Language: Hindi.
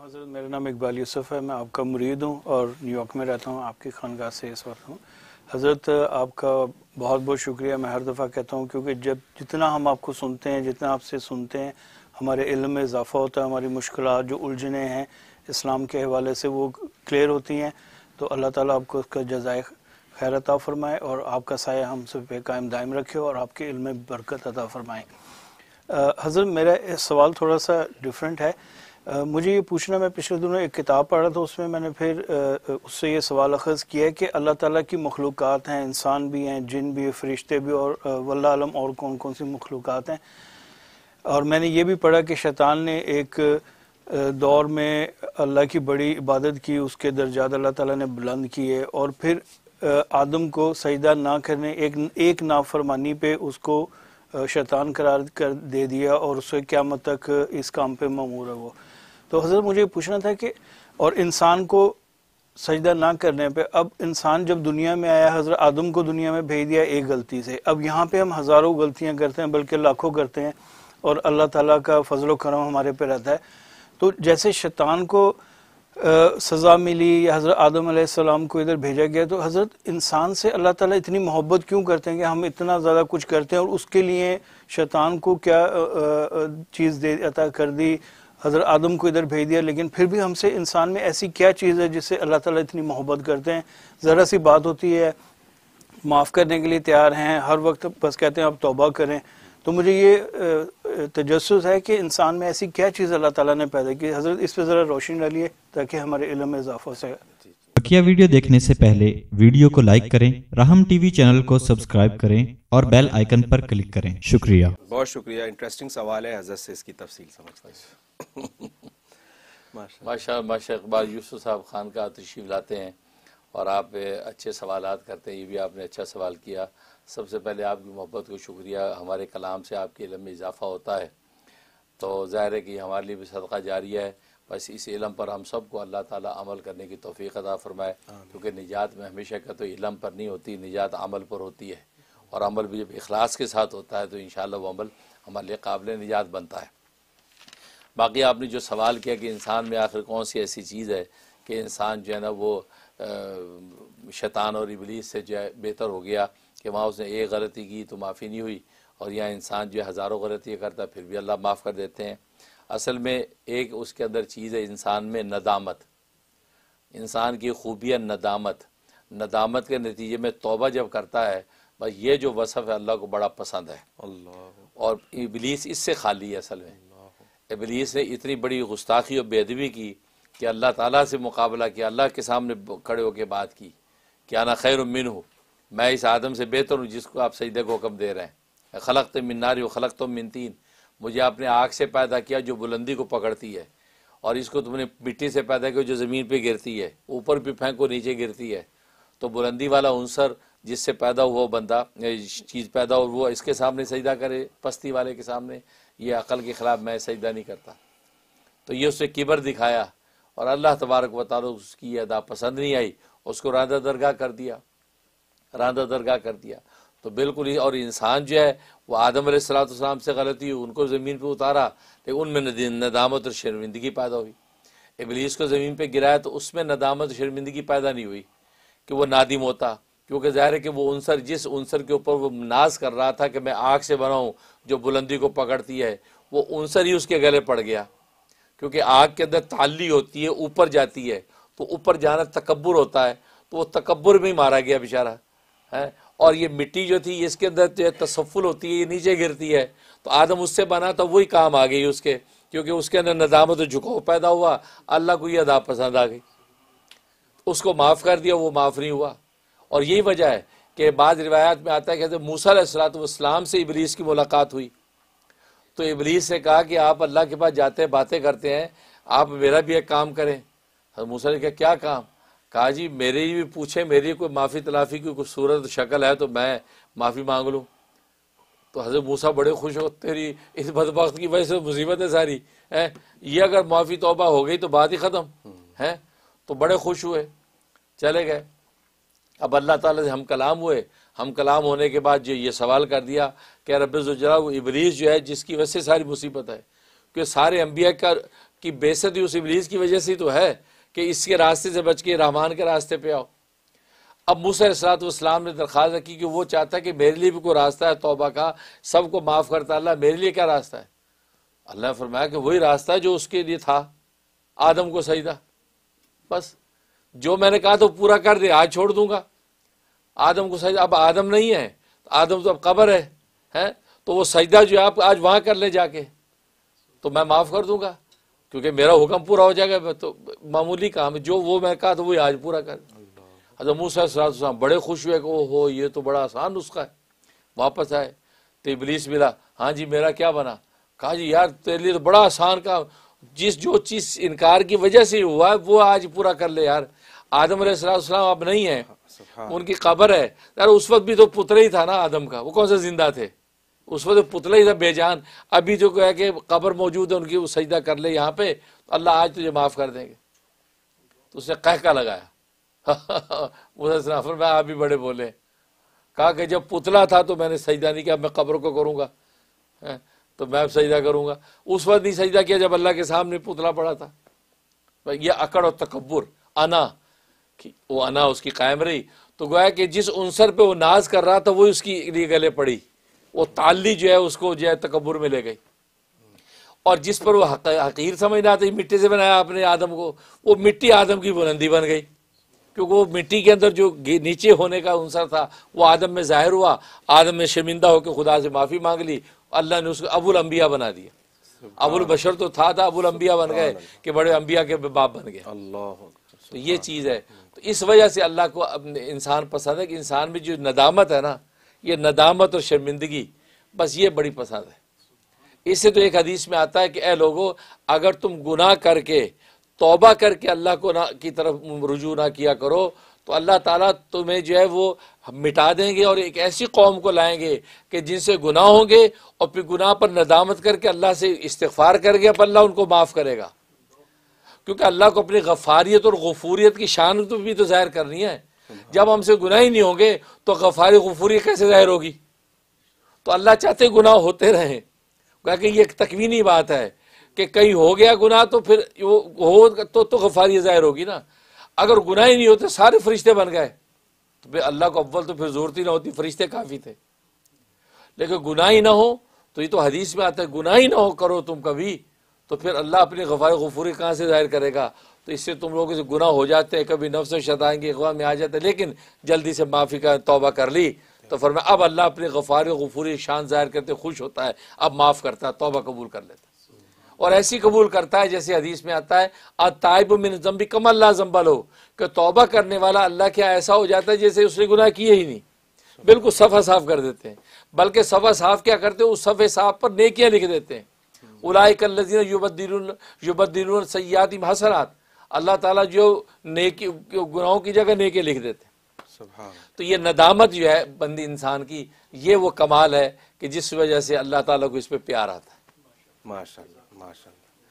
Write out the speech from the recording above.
हज़रत मेरा नाम इकबाल यूसुफ़ है मैं आपका मुरीद हूँ और न्यूयॉर्क में रहता हूँ आपकी खानगाह से इस वक्त हूँ हज़रत आपका बहुत बहुत शुक्रिया मैं हर दफ़ा कहता हूँ क्योंकि जब जितना हम आपको सुनते हैं जितना आपसे सुनते हैं हमारे इल्म में इजाफा होता है हमारी मुश्किल जो उलझने हैं इस्लाम के हवाले से वो क्लियर होती हैं तो अल्लाह ताली आपको उसका जजाय खैर अता फ़रमाए और आपका साया हम सब पे कायम दायम रखे और आपके इल्म में बरकत अता फ़रमाए हज़रत मेरा सवाल थोड़ा सा डिफरेंट है मुझे ये पूछना मैं पिछले दिनों एक किताब पढ़ रहा था उसमें मैंने फिर उससे ये सवाल अखज़ किया है कि अल्लाह ताला की मखलूक हैं इंसान भी हैं जिन भी फरिश्ते भी और वल्लाम और कौन कौन सी मखलूक हैं और मैंने ये भी पढ़ा कि शैतान ने एक दौर में अल्लाह की बड़ी इबादत की उसके दर्जात अल्लाह ताला ने बुलंद किए और फिर आदम को सजदा ना करने एक एक नाफरमानी पे उसको शैतान करार कर दे दिया और उसे क्या तक इस काम पे ममूर है वो तो हज़रत मुझे पूछना था कि और इंसान को सजदा ना करने पे अब इंसान जब दुनिया में आया हज़रत आदम को दुनिया में भेज दिया एक गलती से अब यहाँ पे हम हज़ारों गलतियाँ करते हैं बल्कि लाखों करते हैं और अल्लाह ताला का फजल करम हमारे पे रहता है तो जैसे शैतान को आ, सज़ा मिली या हज़रत आदम सलाम को इधर भेजा गया तो हज़रत इंसान से अल्लाह ताला इतनी मोहब्बत क्यों करते हैं कि हम इतना ज़्यादा कुछ करते हैं और उसके लिए शैतान को क्या चीज़ दे अता कर दी हज़र आदम को इधर भेज दिया लेकिन फिर भी हमसे इंसान में ऐसी क्या चीज़ है जिससे अल्लाह ताला इतनी मोहब्बत करते हैं ज़रा सी बात होती है माफ़ करने के लिए तैयार हैं हर वक्त बस कहते हैं आप तोबा करें तो मुझे ये तजस है कि इंसान में ऐसी क्या चीज़ अल्लाह ताला ने पैदा की हज़रत इस पर ज़रा रोशनी डालिए ताकि हमारे इलम में इजाफा हो सके बकिया वीडियो देखने से पहले वीडियो को लाइक करें राहम टीवी चैनल को सब्सक्राइब करें और बेल आइकन पर क्लिक करें शुक्रिया बहुत शुक्रिया इंटरेस्टिंग सवाल है हजरत से इसकी तफसील समझता हूँ माशा यूसुफ साहब खान का तशीफ लाते हैं और आप अच्छे सवाल करते हैं ये भी आपने अच्छा सवाल किया सबसे पहले आपकी मोहब्बत को शुक्रिया हमारे कलाम से आपके इलम में इजाफा होता है तो ज़ाहिर है कि हमारे लिए भी सदका जारी है बस इस इलम पर हम सबको अल्लाह ताला अमल करने की तोफ़ी अदा फ़रमाए क्योंकि निजात में हमेशा का तो इलम पर नहीं होती निजात अमल पर होती है और अमल भी जब इखलास के साथ होता है तो इन वो अमल हमारे लिए काबिल निजात बनता है बाकी आपने जो सवाल किया कि इंसान में आखिर कौन सी ऐसी चीज़ है कि इंसान जो है ना वो शैतान और इबलीस से जो है बेहतर हो गया कि वहाँ उसने एक गलती की तो माफ़ी नहीं हुई और यहाँ इंसान जो है हज़ारों गलतियाँ करता फिर भी अल्लाह माफ़ कर देते हैं असल में एक उसके अंदर चीज़ है इंसान में नदामत इंसान की खूबिया नदामत नदामत के नतीजे में तोबा जब करता है बस ये जो वसफ़ है अल्लाह को बड़ा पसंद है और इबलीस इससे खाली है असल में इबलीस ने इतनी बड़ी गुस्ताखी और बेदबी की कि अल्लाह ताला से मुकाबला किया अल्लाह के सामने खड़े होकर बात की कि आना खैर उमिन हूँ मैं इस आदम से बेहतर हूँ जिसको आप सही को हुक्म दे रहे हैं खलक तो मिनारी हो खलक तो मिन तीन मुझे आपने आग से पैदा किया जो बुलंदी को पकड़ती है और इसको तुमने मिट्टी से पैदा किया जो ज़मीन पे गिरती है ऊपर भी फेंको नीचे गिरती है तो बुलंदी वाला उनसर जिससे पैदा हुआ बंदा चीज़ पैदा हुआ वो इसके सामने सजदा करे पस्ती वाले के सामने ये अकल के ख़िलाफ़ मैं सजदा नहीं करता तो ये उसने किबर दिखाया और अल्लाह तबारक बता दो उसकी अदा पसंद नहीं आई उसको राधा दरगाह कर दिया राधा दरगाह कर दिया तो बिल्कुल ही और इंसान जो है वो आदम सलाम से गलती हुई उनको ज़मीन पर उतारा लेकिन उनमें नदामत और शर्मिंदगी पैदा हुई इबलीस को ज़मीन पर गिराया तो उसमें नदामत शर्मिंदगी पैदा नहीं हुई कि वो नादिम होता क्योंकि ज़ाहिर है कि वो उनसर जिस उनसर के ऊपर वो नाज कर रहा था कि मैं आग से बनाऊँ जो बुलंदी को पकड़ती है वो उनसर ही उसके गले पड़ गया क्योंकि आग के अंदर ताली होती है ऊपर जाती है तो ऊपर जाना तकबर होता है तो वो तकबर में ही मारा गया बेचारा है और ये मिट्टी जो थी इसके अंदर जो है तसफुल होती है ये नीचे गिरती है तो आदम उससे बना तो वही काम आ गई उसके क्योंकि उसके अंदर नजामत तो झुकाव पैदा हुआ अल्लाह को ये अदा पसंद आ गई उसको माफ़ कर दिया वो माफ़ नहीं हुआ और यही वजह है कि बाद रिवायात में आता है कहते मूसा इस्लाम से इबलीस की मुलाकात हुई तो इबलीस से कहा कि आप अल्लाह के पास जाते हैं बातें करते हैं आप मेरा भी एक काम करें तो मूसा ने कहा क्या काम कहा जी मेरे ही भी पूछे मेरी कोई माफ़ी तलाफ़ी की कोई सूरत शक्ल है तो मैं माफ़ी मांग लूँ तो हज़रत मूसा बड़े खुश हो तेरी इस बदबक की वजह से तो मुसीबत है सारी है ये अगर माफ़ी तोबा हो गई तो बात ही ख़त्म है तो बड़े खुश हुए चले गए अब अल्लाह ताला से हम कलाम हुए हम कलाम होने के बाद जो ये सवाल कर दिया कि रबरा इबलीस जो है जिसकी वजह से सारी मुसीबत है क्योंकि सारे अम्बिया का की बेसत ही उस इबलीस की वजह से तो है कि इसके रास्ते से बच के रहमान के रास्ते पे आओ अब मूसलात वाम ने दरख्वास्त रखी कि वो चाहता है कि मेरे लिए भी कोई रास्ता है तोबा का सबको माफ़ करता अल्लाह मेरे लिए क्या रास्ता है अल्लाह फरमाया कि वही रास्ता है जो उसके लिए था आदम को सही था बस जो मैंने कहा तो पूरा कर दिया आज छोड़ दूंगा आदम को सही अब आदम नहीं है तो आदम तो अब कबर है हैं तो वो सजदा जो है आप आज वहाँ कर ले जाके तो मैं माफ़ कर दूंगा क्योंकि मेरा हुक्म पूरा हो जाएगा तो मामूली काम जो वो मैं कहा तो वही आज पूरा कर अच्छा मूसा बड़े खुश हुए कि ओहो ये तो बड़ा आसान नुस्खा है वापस आए तो इबलीस मिला हाँ जी मेरा क्या बना कहा जी यार तेरे लिए तो बड़ा आसान काम जिस जो चीज़ इनकार की वजह से हुआ है वो आज पूरा कर ले यार आदम अब नहीं है हाँ, हाँ। उनकी खबर है यार उस वक्त भी तो पुत्र ही था ना आदम का वो कौन सा जिंदा थे उस वक्त पुतला ही था बेजान अभी जो कहा कि कब्र मौजूद है उनकी वो सजदा कर ले यहाँ पे तो अल्लाह आज तुझे माफ़ कर देंगे तो उसने कहका लगाया मुसा में आप भी बड़े बोले कहा कि जब पुतला था तो मैंने सजदा नहीं किया मैं कब्र को करूँगा तो मैं अब सजदा करूँगा उस वक्त नहीं सजदा किया जब अल्लाह के सामने पुतला पड़ा था भाई यह अकड़ और तकबर अना कि वो अना उसकी कायम रही तो गोया कि जिस उनसर पे वो नाज कर रहा था वही उसकी लिए गले पड़ी वो ताली जो है उसको जो है तकबर में ले गई और जिस पर वो हकीर समझ ना आती मिट्टी से बनाया आपने आदम को वो मिट्टी आदम की बुलंदी बन गई क्योंकि वो मिट्टी के अंदर जो नीचे होने का अनसर था वो आदम में ज़ाहिर हुआ आदम में शर्मिंदा होकर खुदा से माफ़ी मांग ली अल्लाह ने उसको अबुल अम्बिया बना दिया अबुल बशर तो था था अबुल अम्बिया बन गए कि बड़े अम्बिया के बाप बन गए अल्लाह तो ये चीज़ है तो इस वजह से अल्लाह को इंसान पसंद है कि इंसान में जो नदामत है ना ये नदामत और शर्मिंदगी बस ये बड़ी पसंद है इससे तो एक हदीस में आता है कि ए लोगो अगर तुम गुनाह करके तोबा करके अल्लाह को ना की तरफ रुजू ना किया करो तो अल्लाह ताला तुम्हें जो है वो मिटा देंगे और एक ऐसी कौम को लाएंगे कि जिनसे गुनाह होंगे और फिर गुनाह पर नदामत करके अल्लाह से इस्तफ़ार करके अब अल्लाह उनको माफ़ करेगा क्योंकि अल्लाह को अपनी गफारियत और गफूरियत की शान तो भी तो ज़ाहिर करनी है जब हमसे गुनाह ही नहीं होंगे तो गफारी गफूरी कैसे जाहिर होगी तो अल्लाह चाहते गुनाह होते रहे क्योंकि ये एक तकवीनी बात है कि कहीं हो गया गुनाह तो फिर वो हो तो तो गफारी जाहिर होगी ना अगर गुनाह ही नहीं होते सारे फरिश्ते बन गए तो फिर अल्लाह को अव्वल तो फिर ज़रूरत ही ना होती फरिश्ते काफ़ी थे लेकिन गुनाह ही ना हो तो ये तो हदीस में आता है गुनाह ही ना हो करो तुम कभी तो फिर अल्लाह अपनी गफाई गफूरी कहाँ से जाहिर करेगा तो इससे तुम लोगों से गुना हो जाते हैं कभी नफ्स शतान की अगवा में आ जाते हैं लेकिन जल्दी से माफ़ी का तोबा कर ली तो मैं अब अल्लाह अपने गफ़ार गफूरी शान ज़ाहिर करते खुश होता है अब माफ़ करता है तोबा कबूल कर लेता है और ऐसी कबूल करता है जैसे हदीस में आता है अतायब मिन जम्बी कम अल्लाह जम्बल हो कि तोबा करने वाला अल्लाह क्या ऐसा हो जाता है जैसे उसने गुनाह किए ही नहीं बिल्कुल सफ़ा साफ कर देते हैं बल्कि सफ़ा साफ क्या करते हैं उस सफ़े साफ पर नेकियाँ लिख देते हैं उलायकल्लिन युबद्दीन युबद्दीन सयाद हसनात अल्लाह ताला जो नेकी गुनाहों की जगह नेके लिख देते हैं तो ये नदामत जो है बंदी इंसान की ये वो कमाल है कि जिस वजह से अल्लाह ताला को इस पर प्यार आता है माशा माशा